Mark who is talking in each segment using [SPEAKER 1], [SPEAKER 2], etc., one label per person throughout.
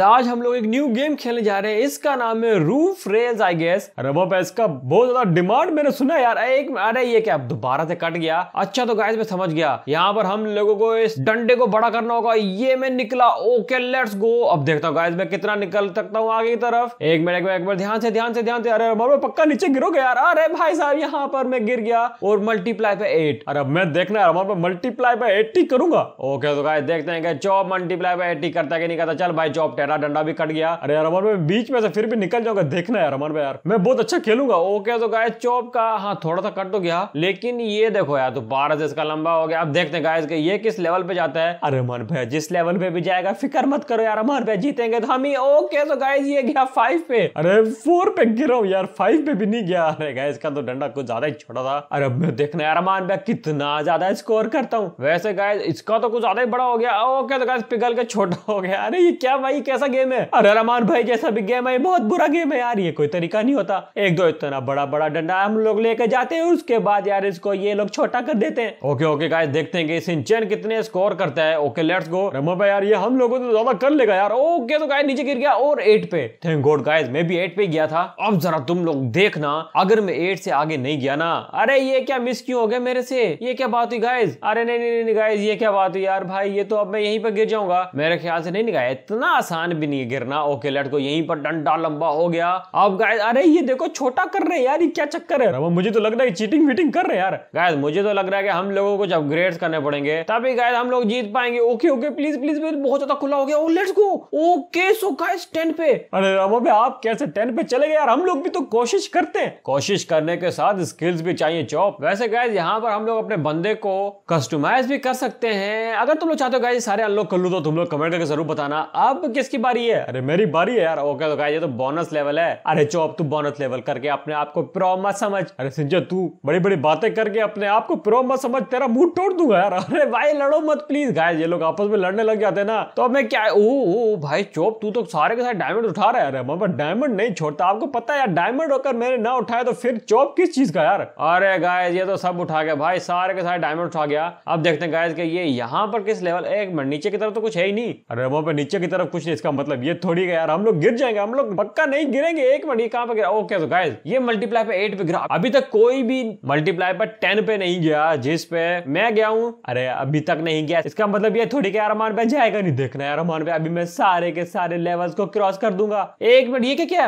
[SPEAKER 1] आज हम लोग एक न्यू गेम खेलने जा रहे हैं इसका नाम है रूफ रेल्स आई गेस रबो पे इसका बहुत ज्यादा डिमांड मैंने सुना यार एक अरे ये क्या दोबारा से कट गया अच्छा तो गाइस मैं समझ गया यहाँ पर हम लोगों को इस डंडे को बड़ा करना होगा ये मैं निकला ओके लेट्स गो अब देखता हूँ गाइस मैं कितना निकल सकता हूँ आगे की तरफ एक मिनट एक बार ध्यान से ध्यान से ध्यान से अरे रबो पक्का नीचे गिरोगे यार अरे भाई साहब यहाँ पर मैं गिर गया और मल्टीप्लाई पे एट अरे मैं देखना रबो पे मल्टीप्लाई पे एट्टी करूंगा ओके तो गाय देखते हैं चौप मल्टीप्लाई पे एट्टी करता कि नहीं करता चल भाई चौप टेरा डंडा भी कट गया अरे यार भाई बीच में से फिर भी निकल जाऊंगा देखना यार अमन भाई यार मैं बहुत अच्छा खेलूंगा ओके तो गाय चौप का हाँ थोड़ा सा कट तो गया लेकिन ये देखो यार बारह से इसका लंबा हो गया अब देखते हैं गाइस ये किस लेवल पे जाता है अरे अमन भाई जिस लेवल पे भी जाएगा फिक्र मत करो यार अमन भाई जीतेंगे तो हम ही ओके तो गाइस ये गया फाइव पे अरे फोर पे गिरा यार फाइव पे भी नहीं गया अरे गाइस का तो डंडा कुछ ज्यादा ही छोटा था अरे अब मैं देखना यार अमन भाई कितना ज्यादा स्कोर करता हूँ वैसे गाइस इसका तो कुछ ज्यादा ही बड़ा हो गया ओके तो गाइस पिघल के छोटा हो गया अरे ये क्या भाई कैसा गेम है अरे रमान भाई जैसा भी गेम है बहुत बुरा गेम है यार ये कोई तरीका नहीं होता एक दो इतना बड़ा बड़ा डंडा हम लोग लेके जाते हैं उसके बाद यार इसको ये लोग छोटा कर देते हैं ओके ओके गाइस देखते हैं कि सिंचन कितने स्कोर करता है ओके लेट्स गो रमो भाई यार ये हम लोगों से तो ज्यादा कर लेगा यार ओके तो गाय नीचे गिर गया और एट पे थैंक गॉड गाइस मैं भी एट पे गया था अब जरा तुम लोग देखना अगर मैं एट से आगे नहीं गया ना अरे ये क्या मिस क्यों हो गया मेरे से ये क्या बात हुई गाइज अरे नहीं नहीं नहीं गाइज ये क्या बात हुई यार भाई ये तो अब मैं यहीं पर गिर जाऊंगा मेरे ख्याल से नहीं गाय इतना आसान नुकसान भी नहीं गिरना ओके लेट को यहीं पर डंडा लंबा हो गया अब गाय अरे ये देखो छोटा कर रहे यार ये क्या चक्कर है मुझे तो लग रहा है चीटिंग वीटिंग कर रहे यार गाय मुझे तो लग रहा है कि हम लोगों को जब ग्रेड करने पड़ेंगे तभी गाय हम लोग जीत पाएंगे ओके ओके प्लीज प्लीज बहुत ज्यादा खुला हो गया oh let's go okay so guys 10 पे अरे रमो भाई आप कैसे 10 पे चले गए यार हम लोग भी तो कोशिश करते हैं कोशिश करने के साथ स्किल्स भी चाहिए चौप वैसे गाइस यहाँ पर हम लोग अपने बंदे को कस्टमाइज भी कर सकते हैं अगर तुम लोग चाहते हो गाइस सारे अनलॉक कर लूँ तो तुम लोग कमेंट करके जरूर बताना अब किस किसकी बारी है अरे मेरी बारी है यार ओके तो ये तो बोनस लेवल है अरे चौप तू बोनस लेवल करके अपने आप को प्रो मत समझ अरे सिंह तू बड़ी बड़ी बातें करके अपने आप को प्रो मत समझ तेरा मुंह तोड़ दूंगा यार अरे भाई लड़ो मत प्लीज गाय ये लोग आपस में लड़ने लग जाते ना तो मैं क्या ओ, ओ भाई चौप तू तो सारे के सारे डायमंड उठा रहा है अरे मैं डायमंड नहीं छोड़ता आपको पता है यार डायमंड होकर मैंने ना उठाया तो फिर चौप किस चीज का यार अरे गाय ये तो सब उठा गया भाई सारे के सारे डायमंड उठा गया अब देखते हैं गाय ये यहाँ पर किस लेवल एक मिनट नीचे की तरफ तो कुछ है ही नहीं अरे वहां पर नीचे की तरफ कुछ नीचे इसका मतलब ये थोड़ी यार हम लोग गिर जाएंगे हम लोग पक्का नहीं गिरेंगे एक मिनट ये कहां पे गिरा ओके तो गाइस ये मल्टीप्लाई पे एट पे गिरा अभी तक कोई भी मल्टीप्लाई पर टेन पे नहीं गया जिस पे मैं गया हूँ अरे अभी तक नहीं गया इसका मतलब ये थोड़ी क्या रमान पे जाएगा नहीं देखना यार रमान पे अभी मैं सारे के सारे लेवल्स को क्रॉस कर दूंगा एक मिनट ये क्या क्या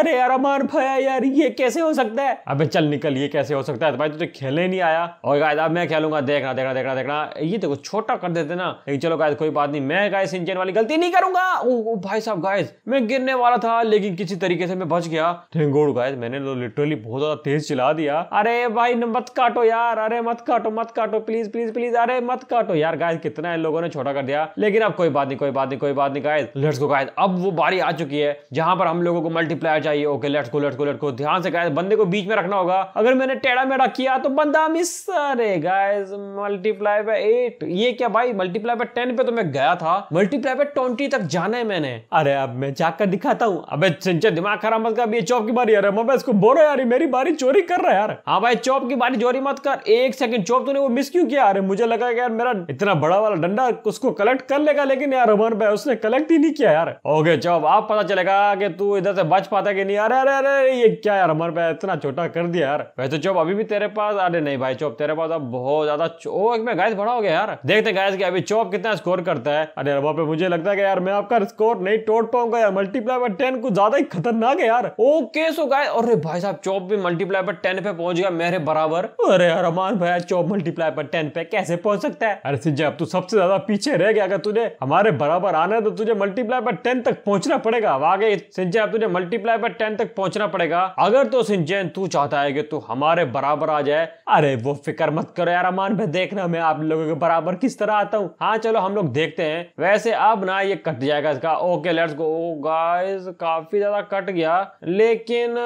[SPEAKER 1] अरे यार रमान भया यार ये कैसे हो सकता है अबे चल निकल ये कैसे हो सकता है तो भाई तुझे तो खेलने नहीं आया और गाय अब मैं खेलूंगा देखना देखना देखना देखना ये देखो तो छोटा कर देते ना लेकिन चलो गाय कोई बात नहीं मैं गाय सिंचन वाली गलती नहीं करूंगा ओ, ओ भाई साहब गाइस मैं गिरने वाला था लेकिन किसी तरीके से मैं बच गया थैंक गॉड गाइस मैंने तो लिटरली बहुत ज्यादा तेज चला दिया अरे भाई मत काटो यार अरे मत काटो मत काटो प्लीज प्लीज प्लीज अरे मत काटो यार गाइस कितना इन लोगों ने छोटा कर दिया लेकिन अब कोई बात नहीं कोई बात नहीं कोई बात नहीं गाइस लेट्स गो गाइस अब वो बारी आ चुकी है जहां पर हम लोगों को मल्टीप्लायर चाहिए okay let's go let's go let's go ध्यान से गाइस बंदे को बीच में रखना होगा अगर मैंने टेढ़ा मेढ़ा किया तो बंदा मिस अरे गाइस मल्टीप्लाई बाय 8 ये क्या भाई मल्टीप्लाई बाय 10 पे तो मैं गया था मल्टीप्लाई बाय 20 तक जाना पहचाना है मैंने अरे अब मैं जाकर दिखाता हूँ अबे सिंचर दिमाग खराब मत कर ये चौप की बारी अरे मैं इसको बोलो यार मेरी बारी चोरी कर रहा है यार हाँ भाई चौप की बारी चोरी मत कर एक सेकंड चौप तूने वो मिस क्यों किया अरे मुझे लगा यार मेरा इतना बड़ा वाला डंडा उसको कलेक्ट कर लेगा लेकिन यार अमर भाई उसने कलेक्ट ही नहीं किया यार ओके चौप आप पता चलेगा कि तू इधर से बच पाता कि नहीं अरे अरे अरे ये क्या यार अमर भाई इतना छोटा कर दिया यार वैसे चौप अभी भी तेरे पास अरे नहीं भाई चौप तेरे पास अब बहुत ज्यादा चौक में गायस बड़ा हो गया यार देखते गायस की अभी चौप कितना स्कोर करता है अरे अरे मुझे लगता है कि यार मैं आपका यार स्कोर नहीं तोड़ पाऊंगा यार मल्टीप्लाई बाय टेन कुछ ज्यादा ही खतरनाक है यार ओके सो गाय अरे भाई साहब चौप भी मल्टीप्लाई बाय टेन पे पहुंच गया मेरे बराबर अरे यार अमान भाई चौप मल्टीप्लाई बाय टेन पे कैसे पहुंच सकता है अरे सिंजय अब तू तो सबसे ज्यादा पीछे रह गया अगर तुझे हमारे बराबर आना है तो तुझे मल्टीप्लाई बाय टेन तक पहुंचना पड़ेगा अब आगे सिंजय अब तुझे मल्टीप्लाई बाय टेन तक पहुंचना पड़ेगा अगर तो सिंजय तू चाहता है कि तू हमारे बराबर आ जाए अरे वो फिक्र मत करो यार अमान भाई देखना मैं आप लोगों के बराबर किस तरह आता हूँ हाँ चलो हम लोग देखते हैं वैसे अब ना ये कट जाएगा जाएगा इसका ओके लेट्स गो गाइस काफी ज्यादा कट गया लेकिन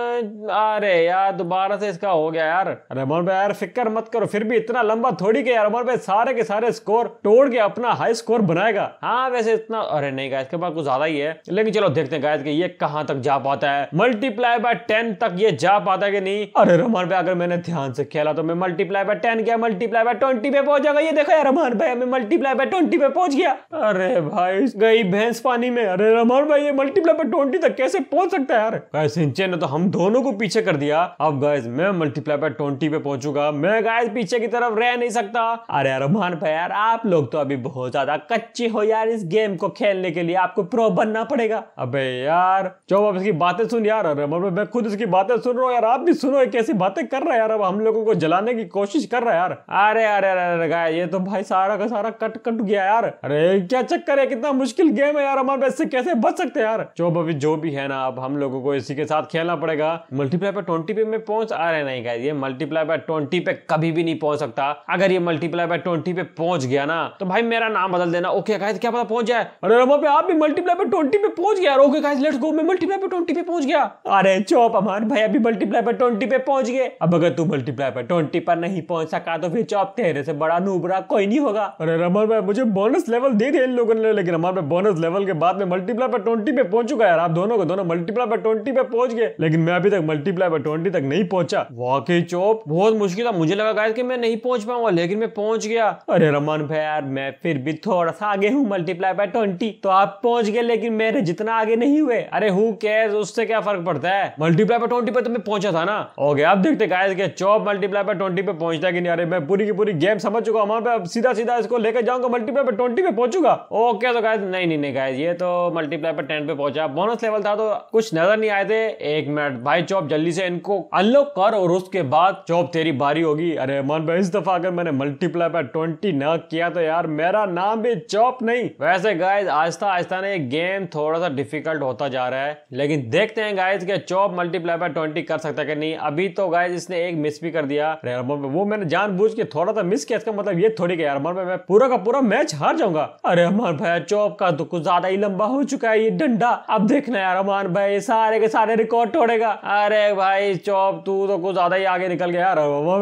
[SPEAKER 1] अरे यार दोबारा से इसका हो गया यार रमन भाई यार फिक्र मत करो फिर भी इतना लंबा थोड़ी के यार रमन भाई सारे के सारे स्कोर तोड़ के अपना हाई स्कोर बनाएगा हाँ वैसे इतना अरे नहीं गाय इसके पास कुछ ज्यादा ही है लेकिन चलो देखते हैं गाइस कि ये कहाँ तक जा पाता है मल्टीप्लाई बाय टेन तक ये जा पाता है कि नहीं अरे रमन भाई अगर मैंने ध्यान से खेला तो मैं मल्टीप्लाई बाय टेन गया मल्टीप्लाई बाय ट्वेंटी पे पहुंच जाएगा ये देखो यार रमन भाई मैं मल्टीप्लाई बाय ट्वेंटी पे पहुंच गया अरे भाई गई भैंस पानी में अरे रमन भाई ये मल्टीप्लाई पर ट्वेंटी तक कैसे पहुंच सकता है यार गाइस सिंचे ने तो हम दोनों को पीछे कर दिया अब गाइस मैं मल्टीप्लाई पर ट्वेंटी पे पहुंचूंगा मैं गाइस पीछे की तरफ रह नहीं सकता अरे रमान भाई यार आप लोग तो अभी बहुत ज्यादा कच्चे हो यार इस गेम को खेलने के लिए आपको प्रो बनना पड़ेगा अबे यार जो अब इसकी बातें सुन यार रमन भाई मैं खुद इसकी बातें सुन रहा हूँ यार आप भी सुनो कैसी बातें कर रहा है यार अब हम लोगों को जलाने की कोशिश कर रहा है यार अरे अरे अरे, अरे गाय ये तो भाई सारा का सारा कट कट गया यार अरे क्या चक्कर है कितना मुश्किल गेम है यार अमर बेस से कैसे बच सकते हैं यार जो अभी जो भी है ना अब हम लोगों को इसी के साथ खेलना पड़ेगा मल्टीप्लाई बाय ट्वेंटी पे में पहुंच आ रहे नहीं गाइस ये मल्टीप्लाई बाय ट्वेंटी पे कभी भी नहीं पहुंच सकता अगर ये मल्टीप्लाई बाय ट्वेंटी पे पहुंच गया ना तो भाई मेरा नाम बदल देना ओके गाइस क्या पता पहुंच जाए अरे रमा पे आप भी मल्टीप्लाई बाय ट्वेंटी पे पहुंच गया ओके गाइस लेट्स गो मैं मल्टीप्लाई बाय ट्वेंटी पे पहुंच गया अरे चौप अमर भाई अभी मल्टीप्लाई बाय ट्वेंटी पे पहुंच गए अब अगर तू मल्टीप्लाई बाय ट्वेंटी पर नहीं पहुंच सका तो फिर चौप तेरे से बड़ा नूबरा कोई नहीं होगा अरे रमन भाई मुझे बोनस लेवल दे दे इन लोगों ने लेकिन हमारे बोनस लेवल के के बाद में मल्टीप्लाई पर ट्वेंटी पे पहुंच चुका यार आप दोनों को दोनों मल्टीप्लाई पर ट्वेंटी पे पहुंच गए लेकिन मैं अभी तक मल्टीप्लाई पर ट्वेंटी तक नहीं पहुंचा वाकई चौप बहुत मुश्किल था मुझे लगा कि मैं नहीं पहुंच पाऊंगा लेकिन मैं पहुंच गया अरे रमन भाई यार मैं फिर भी थोड़ा सा आगे हूँ मल्टीप्लाई बाय ट्वेंटी तो आप पहुंच गए लेकिन मेरे जितना आगे नहीं हुए अरे हु केयर उससे क्या फर्क पड़ता है मल्टीप्लाई बाय ट्वेंटी पर तो मैं पहुंचा था ना हो गया आप देखते गाइस के चौप मल्टीप्लाई बाय ट्वेंटी पे पहुंचता कि नहीं अरे मैं पूरी की पूरी गेम समझ चुका हूँ सीधा सीधा इसको लेकर जाऊंगा मल्टीप्लाई बाय ट्वेंटी पे पहुंचूंगा ओके तो गायद नहीं नहीं गायद ये तो मल्टीप्लाई पर टेंट पे पहुंचा बोनस लेवल था तो कुछ नजर नहीं आए थे एक मिनट भाई चौप जल्दी से इनको अनलॉक कर और उसके बाद चौप तेरी बारी होगी अरे मन भाई इस दफा अगर मैंने मल्टीप्लाई पर ट्वेंटी न किया तो यार मेरा नाम भी चौप नहीं वैसे गाइज आहिस्ता आहिस्ता ने गेम थोड़ा सा डिफिकल्ट होता जा रहा है लेकिन देखते हैं गाइज के चौप मल्टीप्लाई पर ट्वेंटी कर सकता है कि नहीं अभी तो गाइज इसने एक मिस भी कर दिया वो मैंने जान के थोड़ा सा मिस किया इसका मतलब ये थोड़ी गया यार भाई मैं पूरा का पूरा मैच हार जाऊंगा अरे अमर भाई चौप का तो कुछ ज्यादा ज्यादा ही लंबा हो चुका है ये डंडा अब देखना यार अरमान भाई सारे के सारे रिकॉर्ड तोड़ेगा अरे भाई चौप तू तो कुछ ज्यादा ही आगे निकल गया यार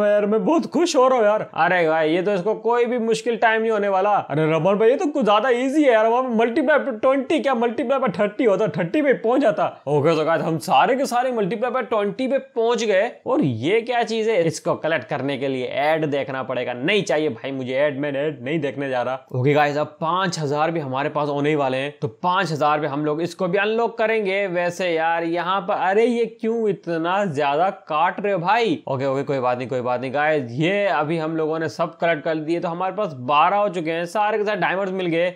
[SPEAKER 1] यार मैं बहुत खुश हो रहा हूँ यार अरे भाई ये तो इसको कोई भी मुश्किल टाइम नहीं होने वाला अरे रमान भाई ये तो कुछ ज्यादा ईजी है यार वहां मल्टीप्लाई ट्वेंटी क्या मल्टीप्लाई पर थर्टी होता थर्टी पे पहुंच जाता ओके तो हम सारे के सारे मल्टीप्लाई पर ट्वेंटी पे पहुंच गए और ये क्या चीज है इसको कलेक्ट करने के लिए एड देखना पड़ेगा नहीं चाहिए भाई मुझे एड में एड नहीं देखने जा रहा ओके गाइस अब पांच हजार भी हमारे पास होने ही वाले हैं तो पांच हजार पे हम लोग इसको भी अनलॉक करेंगे वैसे यार यहाँ पर अरे ये क्यों इतना ज्यादा काट रहे हो भाई ओके ओके कोई बात नहीं कोई बात नहीं गाय ये अभी हम लोगों ने सब कलेक्ट कर दिए तो हमारे पास बारह हो चुके हैं सारे के साथ डायमंड मिल गए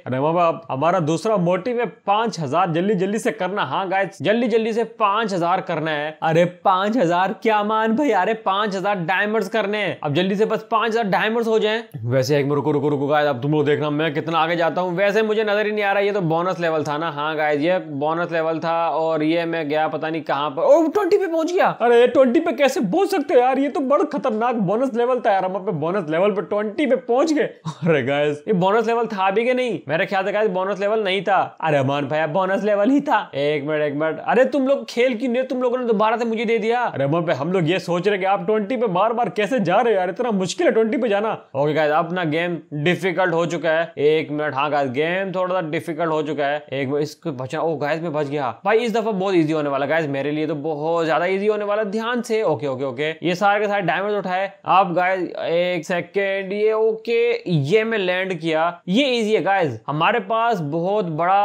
[SPEAKER 1] हमारा दूसरा मोटिव है पांच जल्दी जल्दी से करना हाँ गाय जल्दी जल्दी से पांच करना है अरे पांच क्या मान भाई अरे पांच हजार करने हैं अब जल्दी से बस पांच हजार हो जाए वैसे एक रुको रुको रुको गाय अब तुम लोग देखना मैं कितना आगे जाता हूँ वैसे मुझे नजर ही नहीं आ रहा ये तो बोनस बोनस लेवल था ना हाँ गाइज ये बोनस लेवल था और ये मैं गया पता नहीं कहाँ पर ट्वेंटी पे पहुंच गया अरे ट्वेंटी पे कैसे पहुंच सकते हो यार ये तो बड़ा खतरनाक बोनस लेवल था यार हम अपने बोनस लेवल पे ट्वेंटी पे पहुंच गए अरे गाइज ये बोनस लेवल था भी के नहीं मेरे ख्याल से बोनस लेवल नहीं था अरे अमान भैया बोनस लेवल ही था एक मिनट एक मिनट अरे तुम लोग खेल की नहीं तुम लोगों ने दोबारा से मुझे दे दिया अरे अमान भाई हम लोग ये सोच रहे कि आप ट्वेंटी पे बार बार कैसे जा रहे हो यार इतना मुश्किल है ट्वेंटी पे जाना ओके गाइज अपना गेम डिफिकल्ट हो चुका है एक मिनट हाँ गाइज गेम थोड़ा सा डिफिकल्ट हो चुका चुका है एक इसको बचा ओ गैस में बच गया भाई इस दफा बहुत ईजी होने वाला गैस मेरे लिए तो बहुत ज्यादा ईजी होने वाला ध्यान से ओके ओके ओके ये सारे के सारे डायमंड उठाए आप गाइस एक सेकेंड ये ओके ये मैं लैंड किया ये इजी है गाइस हमारे पास बहुत बड़ा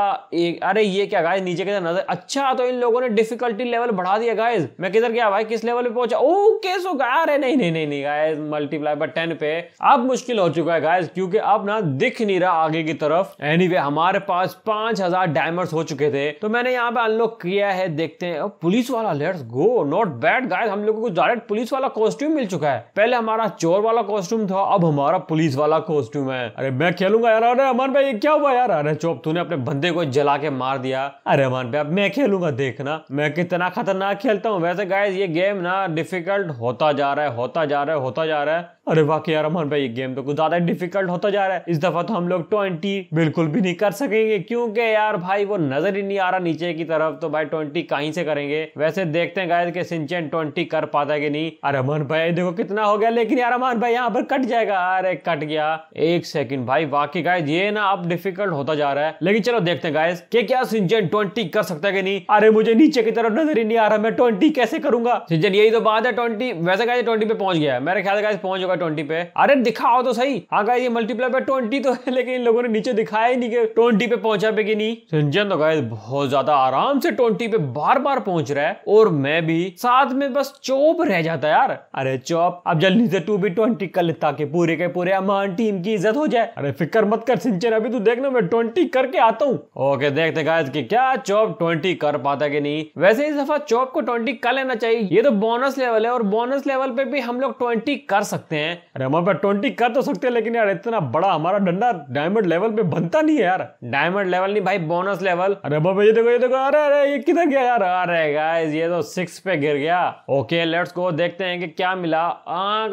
[SPEAKER 1] एक अरे ये क्या गाय नीचे के नजर अच्छा तो इन लोगों ने डिफिकल्टी लेवल बढ़ा दिया गाइस मैं किधर गया भाई किस लेवल पे पहुंचा ओके सो अरे नहीं नहीं नहीं नहीं गाय मल्टीप्लाई बट टेन पे अब मुश्किल हो चुका है गाइस क्योंकि अब ना दिख नहीं रहा आगे की तरफ एनी anyway, हमारे पास पांच पांच हजार डायमंड हो चुके थे तो मैंने यहाँ पे अनलॉक किया है देखते हैं और पुलिस वाला let's go not bad guys हम लोगों को डायरेक्ट पुलिस वाला कॉस्ट्यूम मिल चुका है पहले हमारा चोर वाला कॉस्ट्यूम था अब हमारा पुलिस वाला कॉस्ट्यूम है अरे मैं खेलूंगा यार अरे अमन भाई क्या हुआ यार अरे चोप तूने अपने बंदे को जला के मार दिया अरे अमन भाई अब मैं खेलूंगा देखना मैं कितना खतरनाक खेलता हूँ वैसे गाय ये गेम ना डिफिकल्ट होता जा रहा है होता जा रहा है होता जा रहा है अरे वाकई यार अमन भाई ये गेम तो कुछ ज्यादा डिफिकल्ट होता जा रहा है इस दफा तो हम लोग ट्वेंटी बिल्कुल भी नहीं कर सकेंगे क्योंकि यार भाई वो नजर ही नहीं आ रहा नीचे की तरफ तो भाई ट्वेंटी कहीं से करेंगे वैसे देखते हैं कि सिंचन ट्वेंटी कर पाता कि नहीं अरे अमन भाई देखो कितना हो गया लेकिन यार अमन भाई यहाँ पर कट जाएगा अरे कट गया एक सेकंड भाई वाकई गायद ये ना अब डिफिकल्ट होता जा रहा है लेकिन चलो देखते हैं गायस के क्या सिंचन ट्वेंटी कर सकता है कि नहीं अरे मुझे नीचे की तरफ नजर ही नहीं आ रहा मैं ट्वेंटी कैसे करूंगा सिंचन यही तो बात है ट्वेंटी वैसे गाय ट्वेंटी पे पहुंच गया है मेरे ख्याल गाय पहुंच बाय ट्वेंटी पे अरे दिखाओ तो सही हाँ गाइज ये मल्टीप्लाई बाय ट्वेंटी तो है लेकिन इन लोगों ने नीचे दिखाया ही नहीं कि ट्वेंटी पे पहुंचा पे कि नहीं सिंचन तो गाय बहुत ज्यादा आराम से ट्वेंटी पे बार बार पहुंच रहा है और मैं भी साथ में बस चौप रह जाता यार अरे चौप अब जल्दी से टू भी ट्वेंटी कर ले ताकि पूरे के पूरे अमान टीम की इज्जत हो जाए अरे फिक्र मत कर सिंचन अभी तू देखना मैं ट्वेंटी करके आता हूँ ओके देखते गाय कि क्या चौप ट्वेंटी कर पाता कि नहीं वैसे इस दफा चौप को ट्वेंटी कर लेना चाहिए ये तो बोनस लेवल है और बोनस लेवल पे भी हम लोग ट्वेंटी कर सकते हैं हैं अरे हमारे पास ट्वेंटी कर तो सकते हैं लेकिन यार इतना बड़ा हमारा डंडा डायमंड लेवल पे बनता नहीं है यार डायमंड लेवल नहीं भाई बोनस लेवल अरे बाबा ये देखो ये देखो अरे अरे ये किधर गया यार अरे गाइस ये तो सिक्स पे गिर गया ओके लेट्स गो देखते हैं कि क्या मिला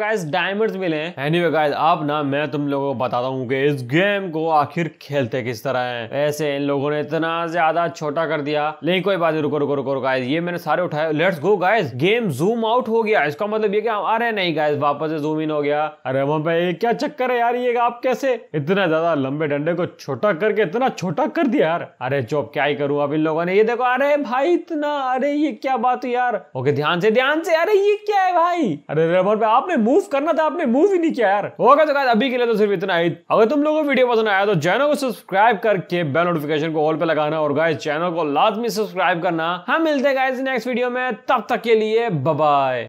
[SPEAKER 1] गाइस हाँ डायमंड्स मिले एनीवे गाइस आप ना मैं तुम लोगों को बताता हूँ की इस गेम को आखिर खेलते किस तरह है ऐसे इन लोगों ने इतना ज्यादा छोटा कर दिया नहीं कोई बात रुको रुको रुको गाइस ये मैंने सारे उठाए let's go guys game zoom out हो गया इसका मतलब ये कि रहे नहीं गाइस वापस जूम इन हो हो गया अरे वहां पे ये क्या चक्कर है यार ये आप कैसे इतना ज्यादा लंबे डंडे को छोटा करके इतना छोटा कर दिया यार अरे चुप क्या ही करूं अब इन लोगों ने ये देखो अरे भाई इतना अरे ये क्या बात है यार ओके ध्यान से ध्यान से अरे ये क्या है भाई अरे रेमोट पे आपने मूव करना था आपने मूव ही नहीं किया यार ओके तो अभी के लिए तो सिर्फ इतना ही अगर तुम लोगों को वीडियो पसंद आया तो चैनल को सब्सक्राइब करके बेल नोटिफिकेशन को ऑल पे लगाना और गाइस चैनल को लाजमी सब्सक्राइब करना हम हाँ, मिलते हैं गाइस नेक्स्ट वीडियो में तब तक के लिए बाय